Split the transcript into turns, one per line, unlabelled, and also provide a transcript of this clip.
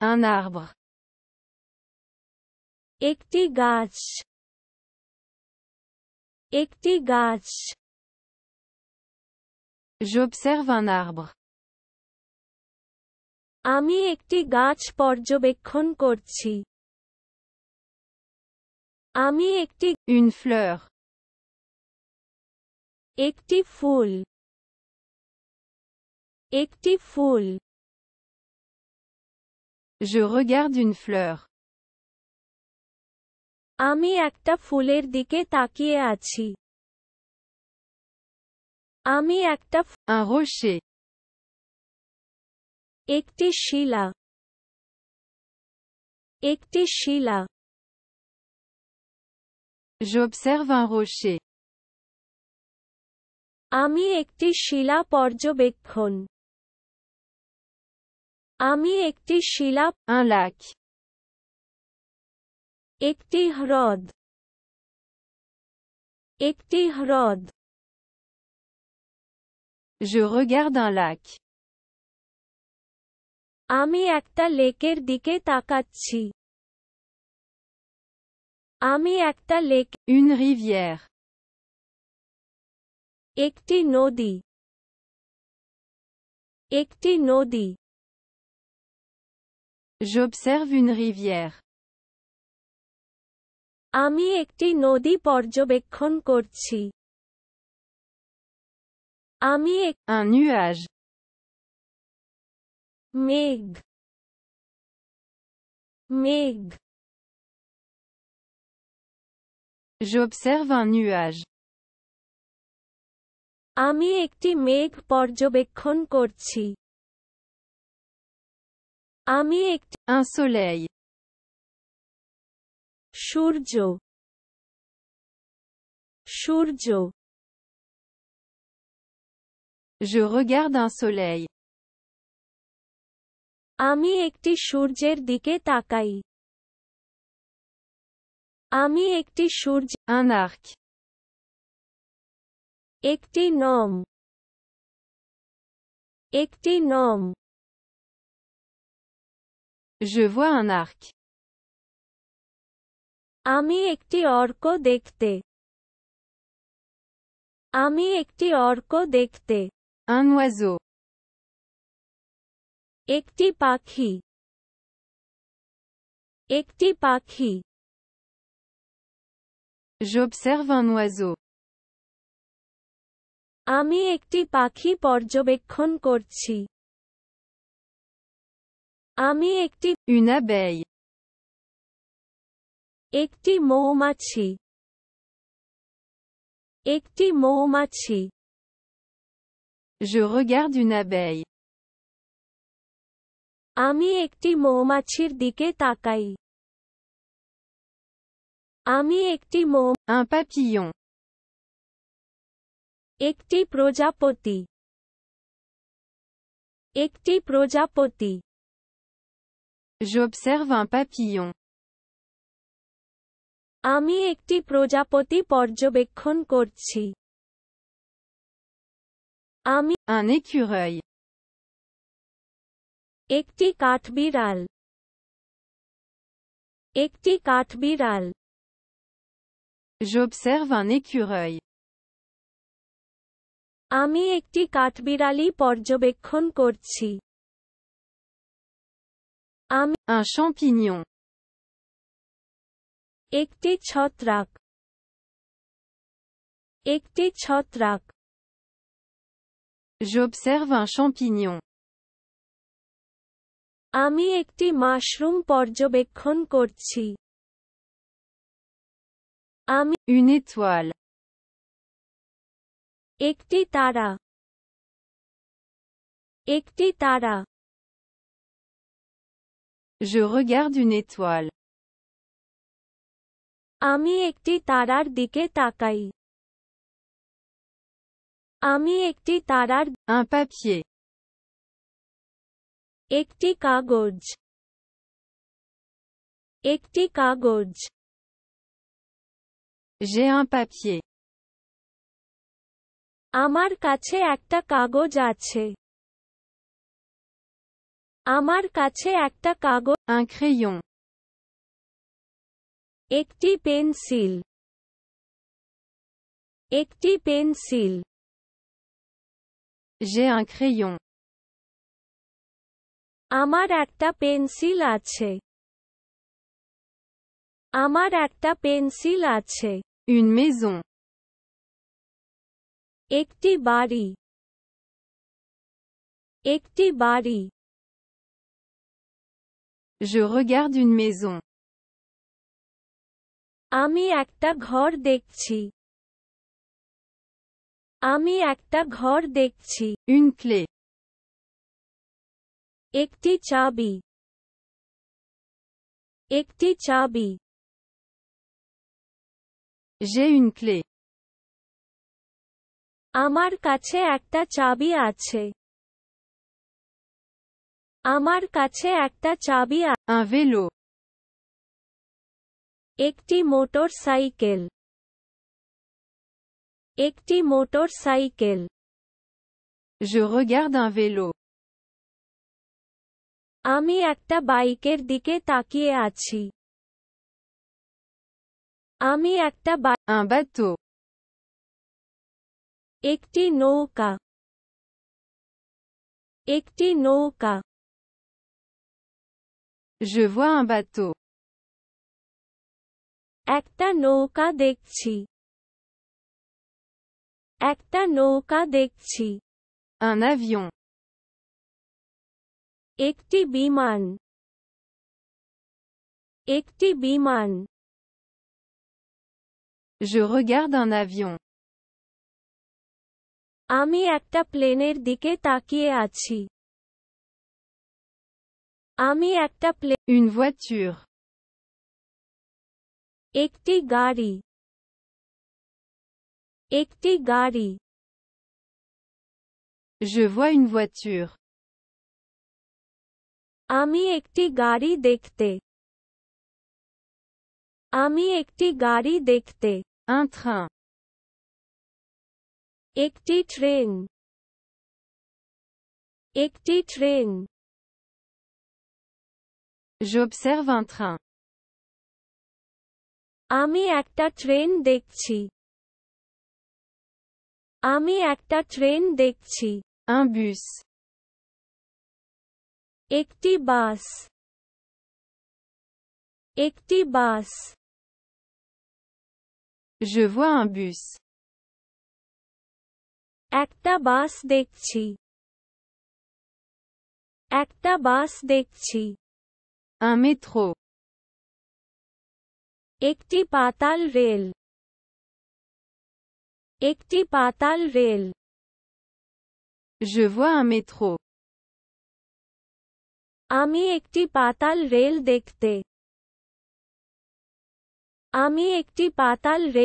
Un arbre. Ekti gach. J'observe un arbre. Ami ekti gach porjobekhon korchi. Ami ekti une fleur. Ekti full. Ekti je regarde une fleur. Ami ekta fuler dike takiye achi. Ami ekta un rocher. Ekti shila. Ekti shila. J'observe un rocher. Ami ekti shila porjobekkhon. Ami ekti shilap un lac. Ekti hrod. Ekti hrod. Je regarde un lac. Ami akta leker dike Ami akta lek, une rivière. Ekti nodi. Ekti nodi. J'observe une rivière. Ami ekti nodi porjobekkhon korchi. Ami ek un nuage. Meg. Meg. J'observe un nuage. Ami ekti meg porjobekkhon korchi. আমি একটি un সূর্য সূর্য Je regarde un soleil. আমি একটি সূর্যের দিকে তাকাই আমি একটি সূর্য Un arc. একটি নম একটি নম Je vois un arc. Ami ekti orko dekte. Ami ekti orko dekte. Un oiseau. Ekti pakhi. Ekti pakhi. J'observe un oiseau. Ami ekti pakhi porjobekhon korchi. Ami ekti, une abeille. Ekti mohomachi. Ekti mohomachi. Je regarde une abeille. Ami ekti mohomachir dike takai. Ami ekti mohom, un papillon. Ekti projapoti. Ekti projapoti. J'observe un papillon. Ami ekti projapoti porjobekkhon korchi. Ami un écureuil. Ekti biral. Ekti biral. J'observe un écureuil. Ami ekti birali porjobekkhon korchi. Ami, un champignon. Ekti chotrak. Ekti chotrak. J'observe un champignon. Ami ekti mushroom porjobekhon korchi. Ami, une étoile. Ekti tara. Ekti tara. Je regarde une étoile. Ami ekti tarar dike takai. Ami ekti tarar un papier. Ekti kagoj. Ekti kagoj. J'ai un papier. Amar kache ekta kagoj আমার কাছে একটা কাগজ Un একটি পেন্সিল একটি পেন্সিল যে un আমার একটা পেন্সিল আছে আমার একটা পেন্সিল আছে Une একটি বাড়ি একটি বাড়ি Je regarde une maison. Ami akta ghor dekchi. Ami akta ghor dekchi. Une clé. Ekti chabi. Ekti chabi. J'ai une clé. Amar kache akta chabi ache. আমার কাছে একটা চাবি আвело একটি মোটরসাইকেল একটি motorcycle je regarde un vélo আমি একটা বাইকের দিকে তাকিয়ে আছি আমি একটা bateau একটি নৌকা একটি নৌকা je vois un bateau. Acta no dekchi. Acta no dekchi. Un avion. Ekti biman. Ekti biman. Je regarde un avion. Ami acta planeer diketa ki. achi. আমি একটা প্লে une voiture একটি গাড়ি একটি গাড়ি je vois une voiture আমি একটি গাড়ি দেখতে আমি একটি গাড়ি দেখতে un train একটি ট্রেন একটি train J'observe un train. Ami acta train dekchi. Ami acta train dekchi. Un bus. Ekti bus. Ekti bus. Je vois un bus. Acta bas dekchi. Acta bas dekchi. Un métro. Ekti patal Je vois un métro. Ami ekti patal Ami ekti patal